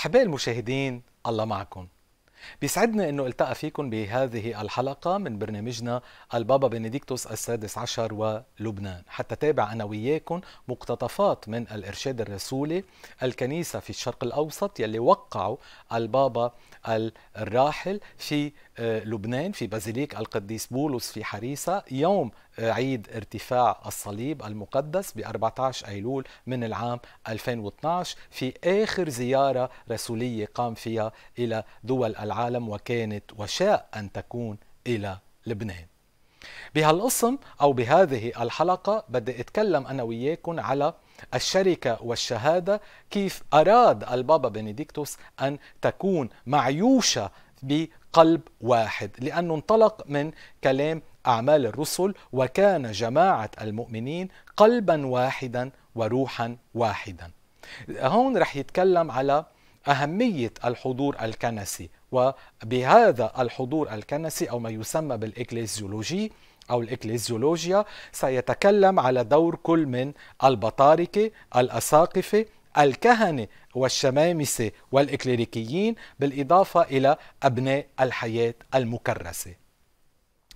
أحباء المشاهدين الله معكم بيسعدنا أنه التقى فيكم بهذه الحلقة من برنامجنا البابا بنديكتوس السادس عشر ولبنان حتى تابع أنا وياكم مقتطفات من الإرشاد الرسولي الكنيسة في الشرق الأوسط يلي وقعوا البابا الراحل في آه، لبنان في بازيليك القديس بولس في حريسة يوم عيد ارتفاع الصليب المقدس ب 14 أيلول من العام 2012 في آخر زيارة رسولية قام فيها إلى دول العالم وكانت وشاء أن تكون إلى لبنان بهالقسم أو بهذه الحلقة بدي أتكلم أنا وياكم على الشركة والشهادة كيف أراد البابا بنديكتوس أن تكون معيوشة بقلب واحد لأنه انطلق من كلام أعمال الرسل وكان جماعة المؤمنين قلبا واحدا وروحا واحدا هون رح يتكلم على أهمية الحضور الكنسي وبهذا الحضور الكنسي أو ما يسمى بالإكليزيولوجي أو الإكليزيولوجيا سيتكلم على دور كل من البطاركة الأساقفة الكهنة والشمامسة والإكليريكيين بالإضافة إلى أبناء الحياة المكرسة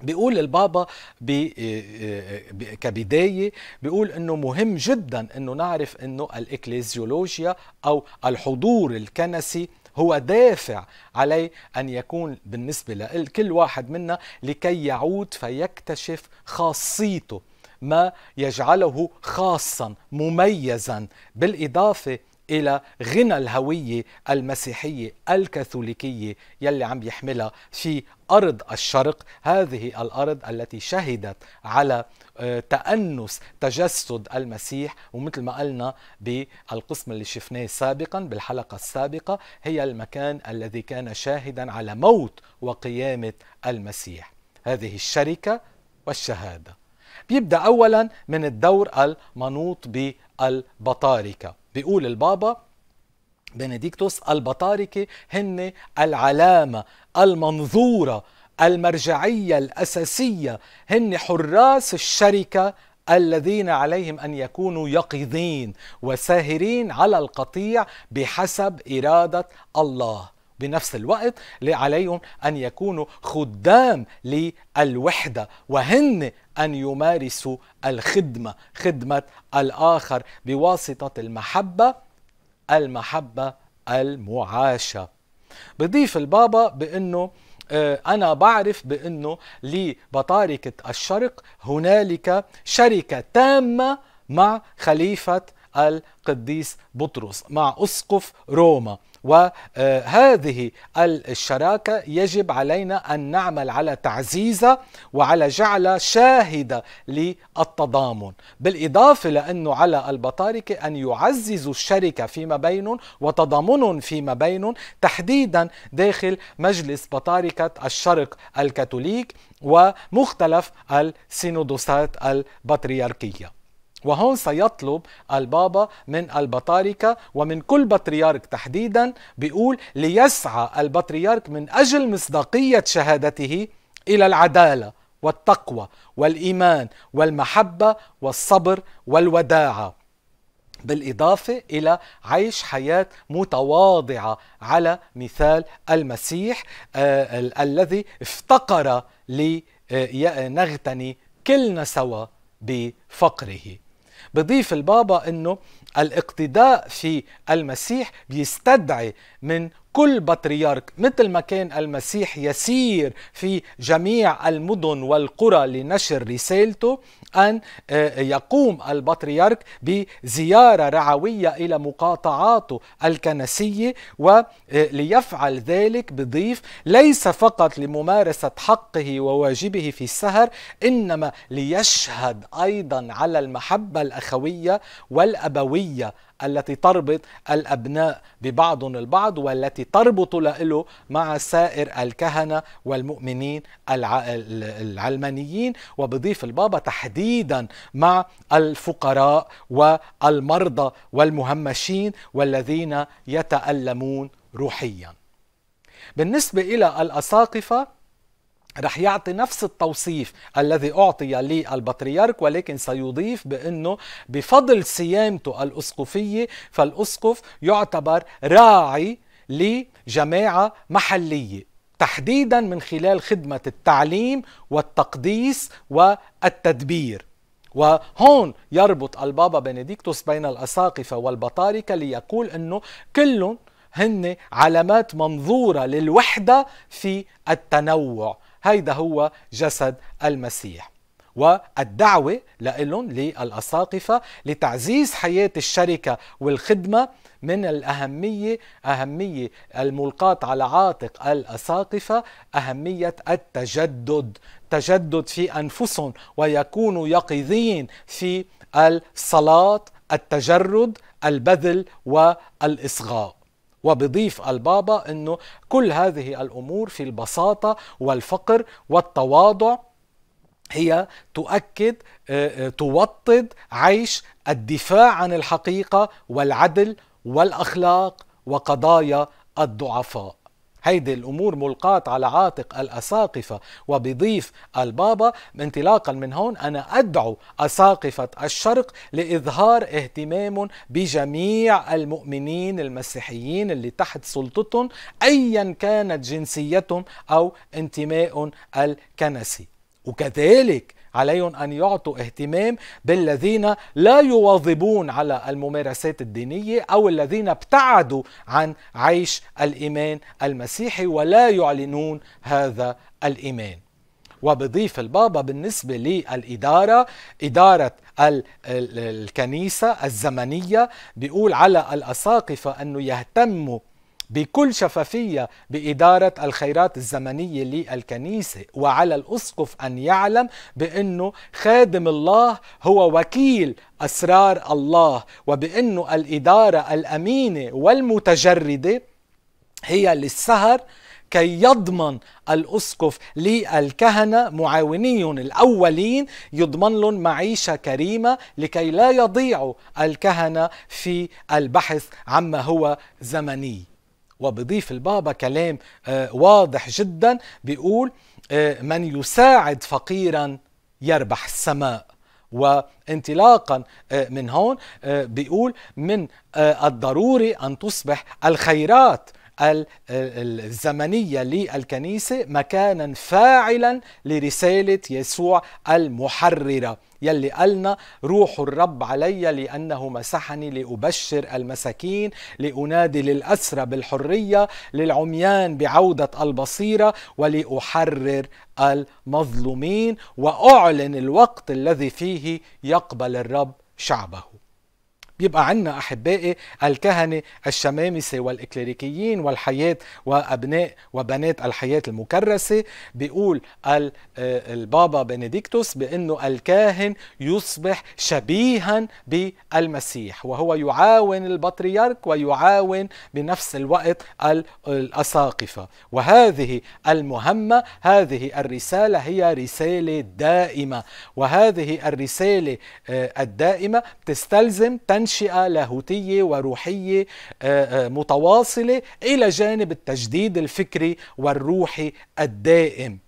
بيقول البابا بي آه، آه، كبداية بيقول أنه مهم جدا أنه نعرف أنه الإكليزيولوجيا أو الحضور الكنسي هو دافع عليه أن يكون بالنسبة لكل واحد منا لكي يعود فيكتشف خاصيته ما يجعله خاصا مميزا بالإضافة إلى غنى الهوية المسيحية الكاثوليكية يلي عم يحملها في أرض الشرق هذه الأرض التي شهدت على آه، تأنس تجسد المسيح ومثل ما قلنا بالقسم اللي شفناه سابقا بالحلقة السابقة هي المكان الذي كان شاهدا على موت وقيامة المسيح هذه الشركة والشهادة بيبدأ أولا من الدور المنوط بالبطاركة بيقول البابا بنديكتوس البطاركة هن العلامة المنظورة المرجعية الأساسية هن حراس الشركة الذين عليهم ان يكونوا يقظين وساهرين على القطيع بحسب اراده الله بنفس الوقت عليهم ان يكونوا خدام للوحده وهن أن يمارسوا الخدمة خدمة الآخر بواسطة المحبة المحبة المعاشة بضيف البابا بأنه آه، أنا بعرف بأنه لبطاركة الشرق هنالك شركة تامة مع خليفة القديس بطرس مع أسقف روما وهذه آه، الشراكة يجب علينا أن نعمل على تعزيزها وعلى جعل شاهدة للتضامن بالإضافة لأنه على البطاركة أن يعززوا الشركة فيما بينهم وتضامنهم فيما بينهم تحديدا داخل مجلس بطاركة الشرق الكاثوليك ومختلف السينودوسات البطريركية وهون سيطلب البابا من البطاركة ومن كل بطريرك تحديدا بيقول ليسعى البطريرك من أجل مصداقية شهادته إلى العدالة والتقوى والإيمان والمحبة والصبر والوداعة بالإضافة إلى عيش حياة متواضعة على مثال المسيح آه، الذي افتقر لنغتني آه، كلنا سوا بفقره بضيف البابا انه الاقتداء في المسيح بيستدعي من كل بطريرك مثل ما كان المسيح يسير في جميع المدن والقرى لنشر رسالته أن آه، يقوم البطريرك بزيارة رعوية إلى مقاطعاته الكنسية وليفعل آه، ذلك بضيف ليس فقط لممارسة حقه وواجبه في السهر إنما ليشهد أيضا على المحبة الأخوية والأبوية التي تربط الأبناء ببعضهم البعض والتي تربط له مع سائر الكهنة والمؤمنين العلمانيين وبضيف البابا تحديدا مع الفقراء والمرضى والمهمشين والذين يتألمون روحيا بالنسبة إلى الأساقفة رح يعطي نفس التوصيف الذي أعطي للبطريرك ولكن سيضيف بأنه بفضل صيامته الأسقفية فالأسقف يعتبر راعي لجماعة محلية تحديدا من خلال خدمة التعليم والتقديس والتدبير وهون يربط البابا بنديكتوس بين الأساقفة والبطاركة ليقول أنه كلهم هن علامات منظورة للوحدة في التنوع هيدا هو جسد المسيح والدعوة لإلهم للأساقفة لتعزيز حياة الشركة والخدمة من الأهمية أهمية الملقاة على عاتق الأساقفة أهمية التجدد تجدد في أنفسهم ويكونوا يقظين في الصلاة التجرد البذل والإصغاء وبضيف البابا انه كل هذه الامور في البساطه والفقر والتواضع هي تؤكد آه، آه، توطد عيش الدفاع عن الحقيقه والعدل والاخلاق وقضايا الضعفاء هيدي الأمور ملقاة على عاتق الأساقفة وبضيف البابا انطلاقا من هون أنا أدعو أساقفة الشرق لإظهار اهتمام بجميع المؤمنين المسيحيين اللي تحت سلطتهم أيا كانت جنسيتهم أو انتمائهم الكنسي وكذلك عليهم أن يعطوا اهتمام بالذين لا يواظبون على الممارسات الدينية أو الذين ابتعدوا عن عيش الإيمان المسيحي ولا يعلنون هذا الإيمان وبضيف البابا بالنسبة للإدارة إدارة الكنيسة الزمنية بيقول على الأساقفة أنه يهتموا بكل شفافية بإدارة الخيرات الزمنية للكنيسة وعلى الأسقف أن يعلم بأنه خادم الله هو وكيل أسرار الله وبأنه الإدارة الأمينة والمتجردة هي للسهر كي يضمن الأسقف للكهنة معاونين الأولين يضمن لهم معيشة كريمة لكي لا يضيعوا الكهنة في البحث عما هو زمني وبضيف البابا كلام آه، واضح جدا بيقول آه، من يساعد فقيرا يربح السماء وانطلاقا آه، من هون بيقول من الضروري ان تصبح الخيرات الزمنية للكنيسة مكانا فاعلا لرسالة يسوع المحررة يلي قالنا روح الرب علي لأنه مسحني لأبشر المساكين لأنادي للأسرى بالحرية للعميان بعودة البصيرة ولأحرر المظلومين وأعلن الوقت الذي فيه يقبل الرب شعبه بيبقى عنا أحبائي الكهنة الشمامسة والإكليريكيين والحياة وأبناء وبنات الحياة المكرسة بيقول آه، البابا بنديكتوس بأنه الكاهن يصبح شبيها بالمسيح وهو يعاون البطريرك ويعاون بنفس الوقت الأساقفة وهذه المهمة هذه الرسالة هي رسالة دائمة وهذه الرسالة آه، الدائمة تستلزم تن انشئه لاهوتيه وروحيه آه، آه، متواصله الى جانب التجديد الفكري والروحي الدائم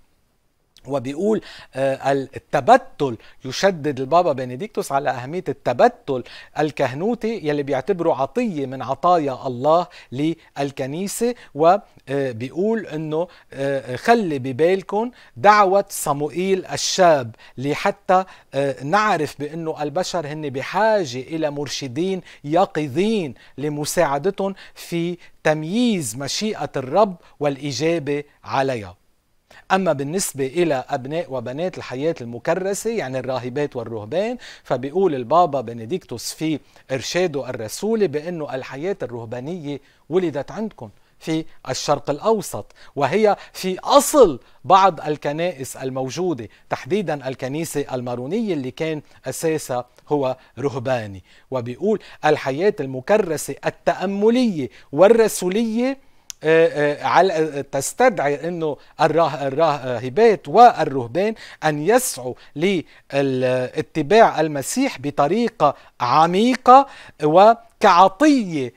وبيقول آه، التبتل يشدد البابا بنديكتوس على أهمية التبتل الكهنوتي يلي بيعتبره عطية من عطايا الله للكنيسة وبيقول آه، أنه آه، خلي ببالكم دعوة صموئيل الشاب لحتى نعرف بأنه البشر هن بحاجة إلى مرشدين يقظين لمساعدتهم في تمييز مشيئة الرب والإجابة عليها أما بالنسبة إلى أبناء وبنات الحياة المكرسة يعني الراهبات والرهبان فبيقول البابا بنديكتوس في إرشاده الرسولي بأنه الحياة الرهبانية ولدت عندكم في الشرق الاوسط وهي في اصل بعض الكنائس الموجوده تحديدا الكنيسه المارونيه اللي كان اساسها هو رهباني وبيقول الحياه المكرسه التامليه والرسوليه آه، آه، على آه، تستدعي انه الراهبات والرهبان ان يسعوا لاتباع المسيح بطريقه عميقه وكعطيه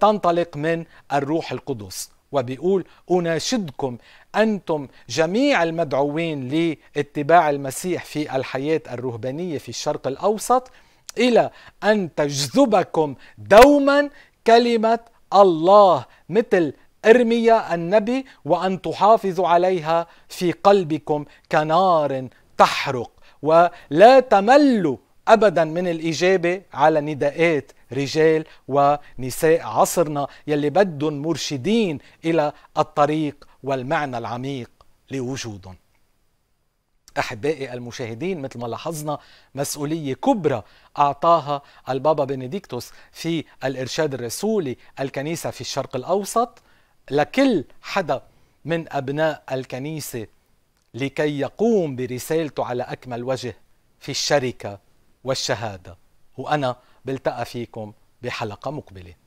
تنطلق من الروح القدس وبيقول اناشدكم انتم جميع المدعوين لاتباع المسيح في الحياه الرهبانيه في الشرق الاوسط الى ان تجذبكم دوما كلمه الله مثل ارميا النبي وان تحافظوا عليها في قلبكم كنار تحرق ولا تملوا ابدا من الاجابه على نداءات رجال ونساء عصرنا يلي بدهم مرشدين الى الطريق والمعنى العميق لوجودهم احبائي المشاهدين مثل ما لاحظنا مسؤوليه كبرى اعطاها البابا بنديكتوس في الارشاد الرسولي الكنيسه في الشرق الاوسط لكل حدا من ابناء الكنيسه لكي يقوم برسالته على اكمل وجه في الشركه والشهاده وانا بلتقى فيكم بحلقه مقبله